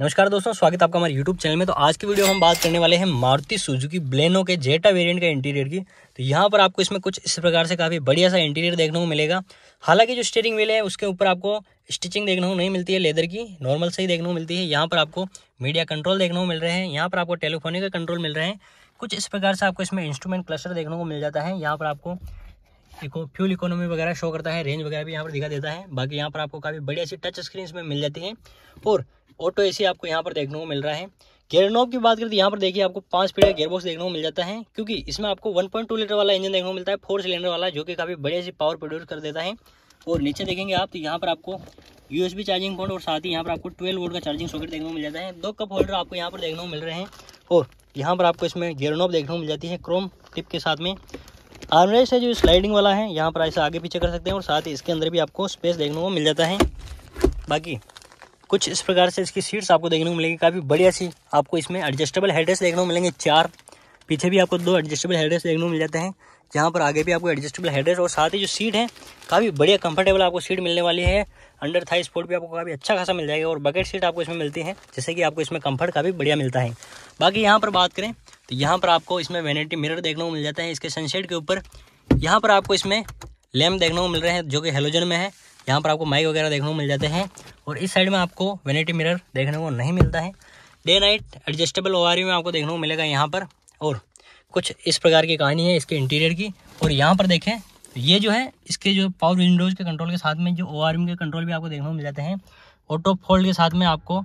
नमस्कार दोस्तों स्वागत आपका हमारे YouTube चैनल में तो आज की वीडियो हम बात करने वाले हैं मारुति सुजुकी ब्लेनो के जेटा वेरिएंट का इंटीरियर की तो यहाँ पर आपको इसमें कुछ इस प्रकार से काफ़ी बढ़िया सा इंटीरियर देखने को मिलेगा हालांकि जो स्टेयरिंग व्हील है उसके ऊपर आपको स्टिचिंग देखने को नहीं मिलती है लेदर की नॉर्मल से ही देखने को मिलती है यहाँ पर आपको मीडिया कंट्रोल देखने को मिल रहे हैं यहाँ पर आपको टेलीफोनिक का कंट्रोल मिल रहे हैं कुछ इस प्रकार से आपको इसमें इंस्ट्रूमेंट क्लस्टर देखने को मिल जाता है यहाँ पर आपको इको फ्यूल इकोनॉमी वगैरह शो करता है रेंज वगैरह भी यहाँ पर दिखा देता है बाकी यहाँ पर आपको काफ़ी बढ़िया सी टच स्क्रीन इसमें मिल जाती है और ऑटो ए आपको यहाँ पर देखने को मिल रहा है गेयर नॉब की बात करें तो यहाँ पर देखिए आपको पाँच स्पीड का गेयरबॉक्स देखने को मिल जाता है क्योंकि इसमें आपको 1.2 लीटर वाला इंजन देखने को मिलता है फोर सिलेंडर वाला जो कि काफ़ी बढ़िया से पावर प्रोड्यूस कर देता है और नीचे देखेंगे आप तो यहाँ पर आपको यूएसबी चार्जिंग पॉइंट और साथ ही यहाँ पर आपको ट्वेल्व वोट का चार्जिंग सॉकेट देखने को मिल जाता है दो कप होल्डर आपको यहाँ पर देखने को मिल रहे हैं और यहाँ पर आपको इसमें गेयरनॉब देखने को मिल जाती है क्रोम टिप के साथ में आर्मरेस्ट है जो स्लाइडिंग वाला है यहाँ पर ऐसे आगे पीछे कर सकते हैं और साथ ही इसके अंदर भी आपको स्पेस देखने को मिल जाता है बाकी कुछ इस प्रकार से इसकी सीट्स आपको देखने को मिलेंगी काफ़ी बढ़िया सी आपको इसमें एडजस्टेबल हेडरेस्ट देखने को मिलेंगे चार पीछे भी आपको दो एडजस्टेबल हेडरेस्ट देखने को मिल जाते हैं जहाँ पर आगे भी आपको एडजस्टेबल हेडरेस्ट और साथ ही जो सीट है काफ़ी बढ़िया कंफर्टेबल आपको सीट मिलने वाली है अंडर थाई स्पोर्ट भी आपको काफ़ी अच्छा खासा मिल जाएगा और बकेट सीट आपको इसमें मिलती है जैसे कि आपको इसमें कम्फर्ट काफ़ी बढ़िया मिलता है बाकी यहाँ पर बात करें तो यहाँ पर आपको इसमें वेनेटी मिरर देखने को मिल जाता है इसके सनशेड के ऊपर यहाँ पर आपको इसमें लैम्प देखने को मिल रहे हैं जो कि हेलोजन में है यहाँ पर आपको माइक वगैरह देखने को मिल जाते हैं और इस साइड में आपको वेनेटी मिरर देखने को नहीं मिलता है डे नाइट एडजस्टेबल ओ में आपको देखने को मिलेगा यहाँ पर और कुछ इस प्रकार की कहानी है इसके इंटीरियर की और यहाँ पर देखें ये जो है इसके जो पावर विंडोज़ के कंट्रोल के साथ में जो ओ e के कंट्रोल भी आपको देखने को मिल जाते हैं ऑटो फोल्ड के साथ में आपको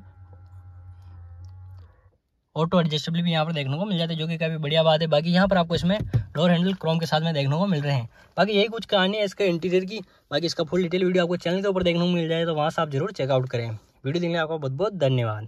ऑटो एडजस्टेबल भी यहाँ पर देखने को मिल जाता है जो कि काफ़ी बढ़िया बात है बाकी यहाँ पर आपको इसमें डोर हैंडल क्रोम के साथ में देखने को मिल रहे हैं बाकी यही कुछ कहानी है इसके इंटीरियर की बाकी इसका फुल डिटेल वीडियो आपको चैनल के ऊपर देखने को मिल जाए तो वहाँ से आप जरूर चेकआउट करें वीडियो देखने आपका बहुत बहुत धन्यवाद